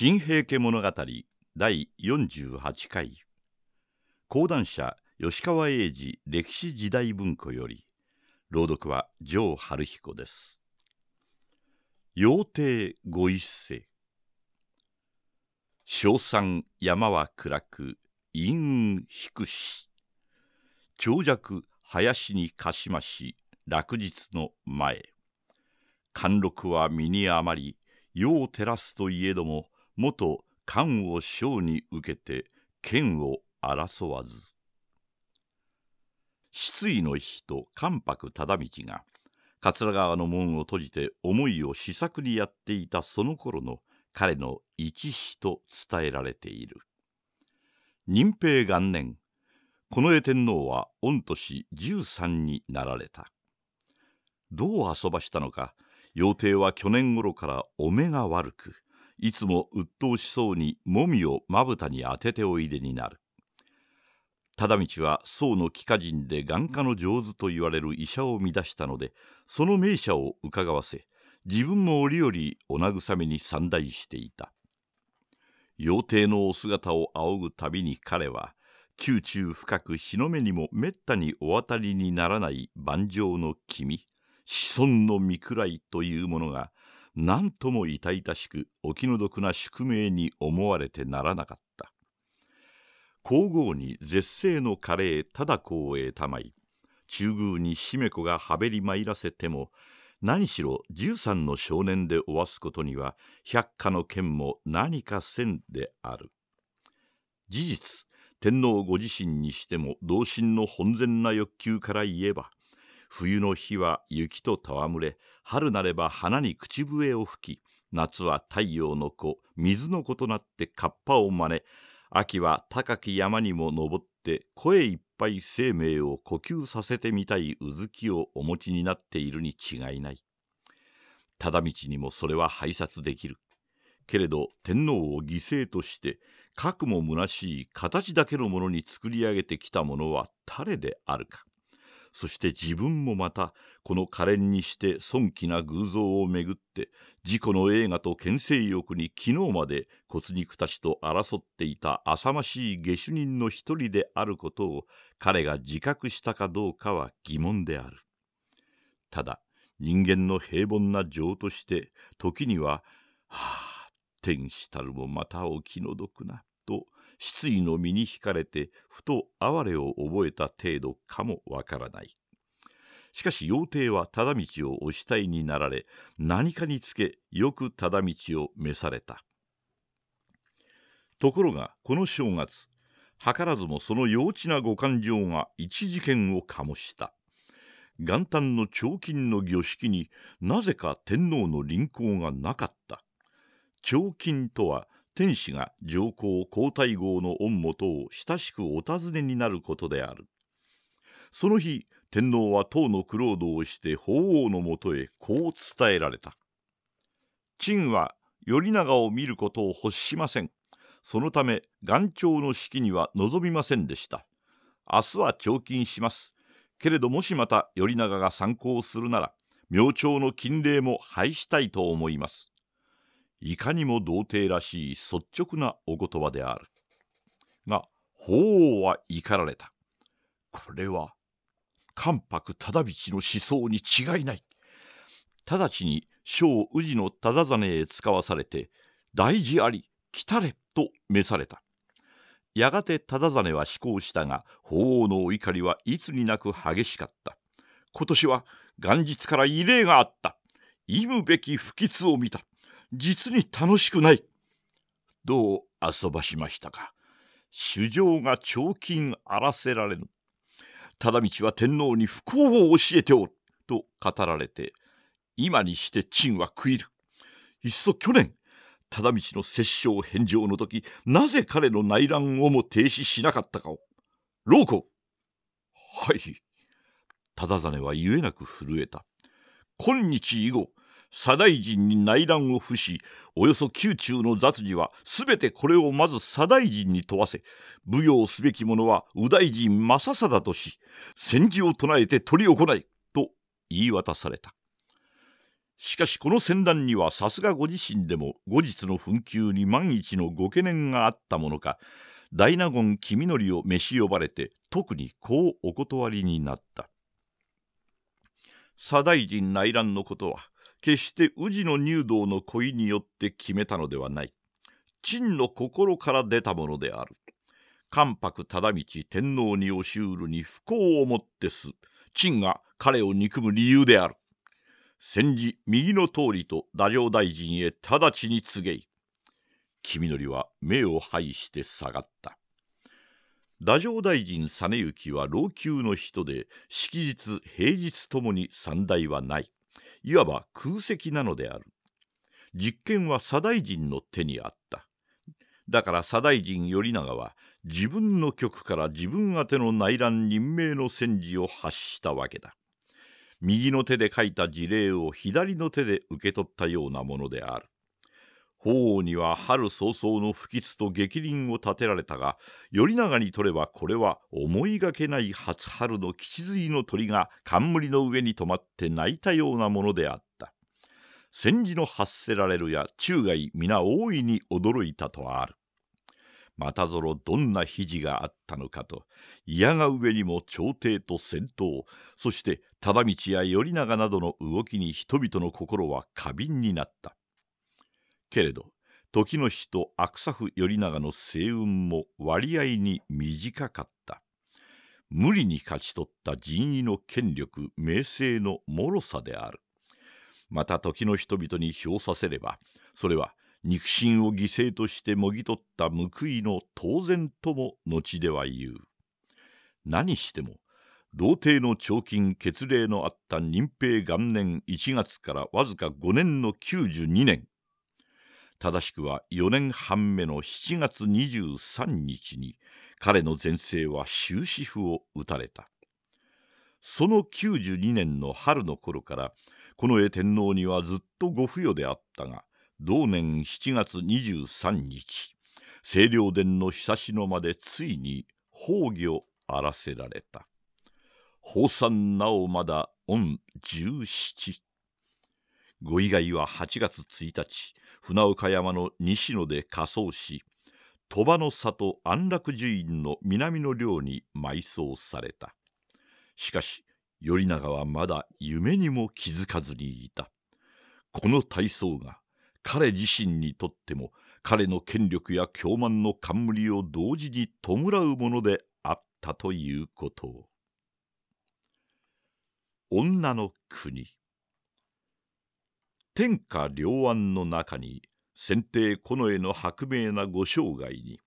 新平家物語第48回講談社吉川英治歴史時代文庫より朗読は城春彦です妖帝ご一世称賛山は暗く陰雲低し長尺林にかしまし落日の前貫禄は身に余り世を照らすといえども元官を将に受けて剣を争わず失意の日と関白忠道が桂川の門を閉じて思いを思索にやっていたその頃の彼の一死と伝えられている任平元年近衛天皇は御年13になられたどう遊ばしたのか妖帝は去年頃からお目が悪くいつも鬱陶しそうにもみをまぶたに当てておいでになる忠道は宋の帰化人で眼科の上手と言われる医者を乱したのでその名車をうかがわせ自分も折々お慰めに散大していた妖帝のお姿を仰ぐたびに彼は宮中深く日の目にもめったにお当たりにならない万丈の君子孫の御位というものが何とも痛々しくお気の毒な宿命に思われてならなかった皇后に絶世の華麗忠子を得たまい中宮に姫子がはべり参らせても何しろ13の少年でおわすことには百花の剣も何かせんである事実天皇ご自身にしても童心の本然な欲求から言えば冬の日は雪と戯れ春なれば花に口笛を吹き夏は太陽の子水の子となって河童を真似秋は高き山にも登って声いっぱい生命を呼吸させてみたいうずきをお持ちになっているに違いない忠道にもそれは拝察できるけれど天皇を犠牲としてかくも虚しい形だけのものに作り上げてきたものは誰であるかそして自分もまたこの可憐にして尊気な偶像をめぐって自己の映画と牽制欲に昨日まで骨肉たちと争っていた浅ましい下手人の一人であることを彼が自覚したかどうかは疑問である。ただ人間の平凡な情として時には「はあ天したるもまたお気の毒な」と失意の身に惹かれてふと哀れを覚えた程度かもわからないしかし妖帝は忠道をお慕いになられ何かにつけよく忠道を召されたところがこの正月図らずもその幼稚なご感情が一事件を醸した元旦の彫金の御式になぜか天皇の臨行がなかった彫金とは天使が上皇皇太后の御元を親しくお尋ねになることであるその日天皇は唐の苦労道をして法皇のもとへこう伝えられた陳は頼長を見ることを欲しませんそのため元朝の式には望みませんでした明日は長金しますけれどもしまた頼長が参考するなら明朝の禁令も廃したいと思いますいかにも童貞らしい率直なお言葉である。が、法皇は怒られた。これは、関白忠道の思想に違いない。直ちに小宇治の忠真へ使わされて、大事あり、来たれ、と召された。やがて忠真は思考したが、法皇のお怒りはいつになく激しかった。今年は元日から異例があった。忌むべき不吉を見た。実に楽しくない。どう遊ばしましたか。主上が長金あらせられぬ。忠道は天皇に不幸を教えておる。と語られて、今にして陳は食いる。いっそ去年、忠道の摂政返上の時、なぜ彼の内乱をも停止しなかったかを。老子はい。忠真は言えなく震えた。今日以後、左大臣に内乱を付しおよそ宮中の雑事は全てこれをまず左大臣に問わせ奉行すべき者は右大臣正貞とし戦時を唱えて執り行いと言い渡されたしかしこの戦乱にはさすがご自身でも後日の紛糾に万一のご懸念があったものか大納言君則を召し呼ばれて特にこうお断りになった左大臣内乱のことは決して宇治の入道の恋によって決めたのではない陳の心から出たものである関白忠道天皇に押しうるに不幸をもってす陳が彼を憎む理由である戦時右の通りと太政大臣へ直ちに告げい君のりは目を拝して下がった太政大臣実行は老朽の人で式日平日ともに三大はないいわば空席なのである実権は左大臣の手にあっただから左大臣頼長は自分の局から自分宛ての内乱任命の戦時を発したわけだ右の手で書いた事例を左の手で受け取ったようなものである法皇には春早々の不吉と逆鱗を立てられたが頼長にとればこれは思いがけない初春の吉髄の鳥が冠の上に止まって泣いたようなものであった戦時の発せられるや中外皆大いに驚いたとあるまたぞろどんな肘があったのかと嫌が上にも朝廷と戦闘そして忠道や頼長などの動きに人々の心は過敏になったけれど時の人悪作頼長の星雲も割合に短かった無理に勝ち取った人為の権力名声のもろさであるまた時の人々に評させればそれは肉親を犠牲としてもぎ取った報いの当然とも後では言う何しても童貞の彫金血令のあった任平元年1月からわずか5年の92年正しくは4年半目の7月23日に彼の前世は終止符を打たれたその92年の春の頃から近衛天皇にはずっとご付与であったが同年7月23日清涼殿の久しの間でついに崩御あらせられた法山なおまだ御十七ご以外は8月1日船岡山の西野で火葬し鳥羽の里安楽寺院の南の寮に埋葬されたしかし頼長はまだ夢にも気づかずにいたこの体操が彼自身にとっても彼の権力や凶慢の冠を同時に弔うものであったということを女の国天下両案の中に先帝近衛の薄明なご生涯に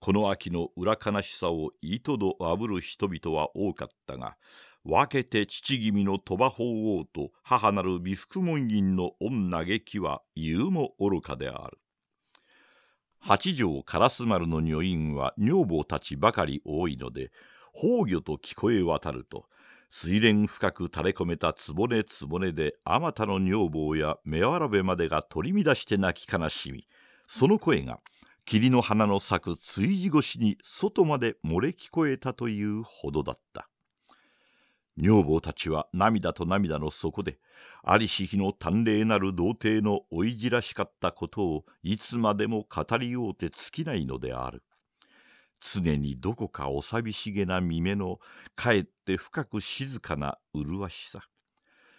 この秋の裏悲しさをいとどあぶる人々は多かったが分けて父君の鳥羽法皇と母なる美福門院の御嘆きは言うも愚かである。八条烏丸の女院は女房たちばかり多いので崩御と聞こえ渡ると水蓮深く垂れ込めたぼねであまたの女房や目わらべまでが取り乱して泣き悲しみその声が霧の花の咲く追事越しに外まで漏れ聞こえたというほどだった女房たちは涙と涙の底でありし日の端麗なる童貞のおいじらしかったことをいつまでも語り合うて尽きないのである常にどこかお寂しげな見目のかえって深く静かな麗しさ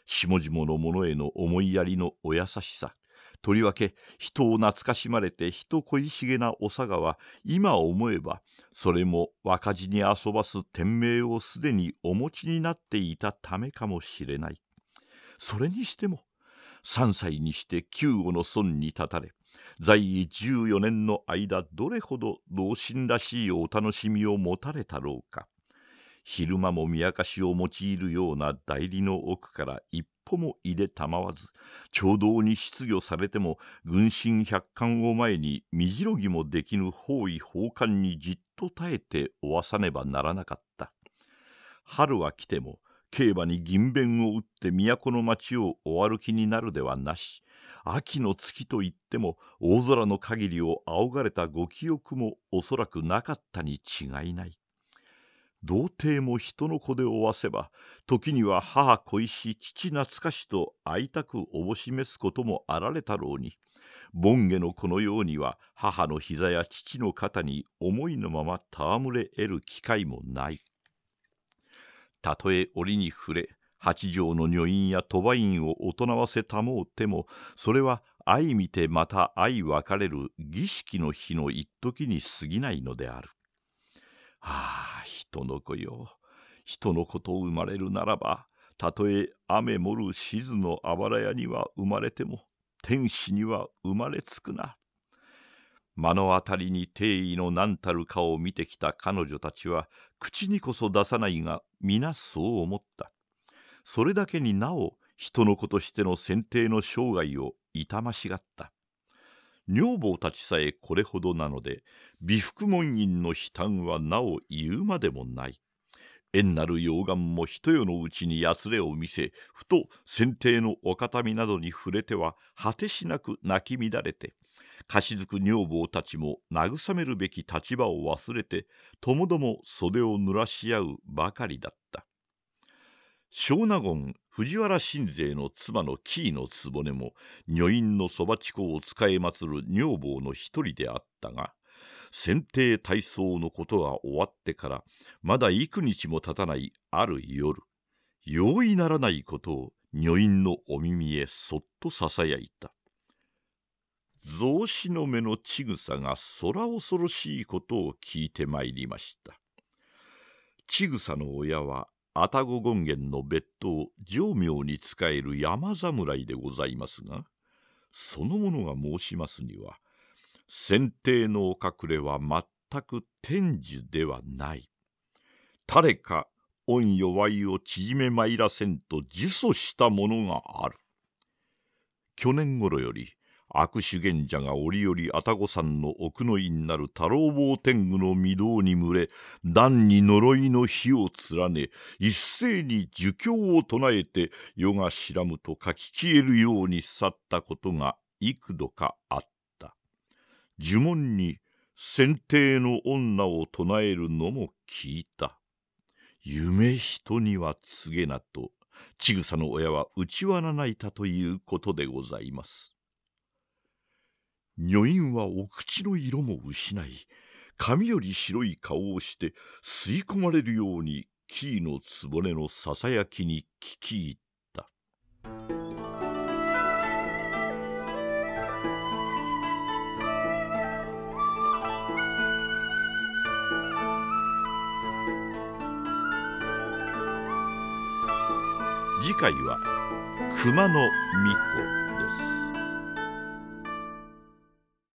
下々の者への思いやりのお優しさとりわけ人を懐かしまれて人恋しげなおさがは今思えばそれも若字に遊ばす天命をすでにお持ちになっていたためかもしれないそれにしても3歳にして九五の孫に立たれ在位14年の間どれほど老臣らしいお楽しみを持たれたろうか昼間も明かしを用いるような代理の奥から一歩もいでたまわず共同に失業されても軍神百貫を前に身じろぎもできぬ方位奉還にじっと耐えておわさねばならなかった春は来ても競馬に銀弁を打って都の町をお歩きになるではなし秋の月といっても大空の限りを仰がれたご記憶もおそらくなかったに違いない童貞も人の子で負わせば時には母恋し父懐かしと会いたくおぼしめすこともあられたろうに盆下の子のようには母の膝や父の肩に思いのまま戯れ得る機会もないたとえ折に触れ八条の女院や鳥羽院を大人わせたもうてもそれは相見てまた分別れる儀式の日の一時に過ぎないのである。ああ人の子よ人の子と生まれるならばたとえ雨もる静のあばら屋には生まれても天使には生まれつくな。目の当たりに定位の何たるかを見てきた彼女たちは口にこそ出さないが皆そう思ったそれだけになお人の子としての選定の生涯を痛ましがった女房たちさえこれほどなので美福門院の悲嘆はなお言うまでもない縁なる溶岩も一夜のうちにやつれを見せふと船底のお形見などに触れては果てしなく泣き乱れて貸しづく女房たちも慰めるべき立場を忘れてともども袖を濡らし合うばかりだった小納言藤原新勢の妻の紀伊の局も女院のそば地こを使えまつる女房の一人であったが選定体操のことが終わってからまだ幾日も経たないある夜容易ならないことを女院のお耳へそっとささやいた造子の目のちぐさが空恐ろしいことを聞いてまいりましたちぐさの親は愛宕権現の別当浄明に仕える山侍でございますがその者が申しますには先帝のお隠れは全く天寿ではない。誰か御弱いを縮めまいらせんと自訴したものがある。去年頃より悪手言者が折々愛宕山の奥の院なる太郎坊天狗の御堂に群れ段に呪いの火を連ね一斉に儒教を唱えて世が知らむと書き消えるように去ったことが幾度かあった。呪文に選定の女を唱えるのも聞いた。夢人には告げなと、ちぐさの親は打ちならないたということでございます。女院はお口の色も失い、髪より白い顔をして吸い込まれるように、キーのつぼねのささやきに聞き入っ回は「熊野巫女」。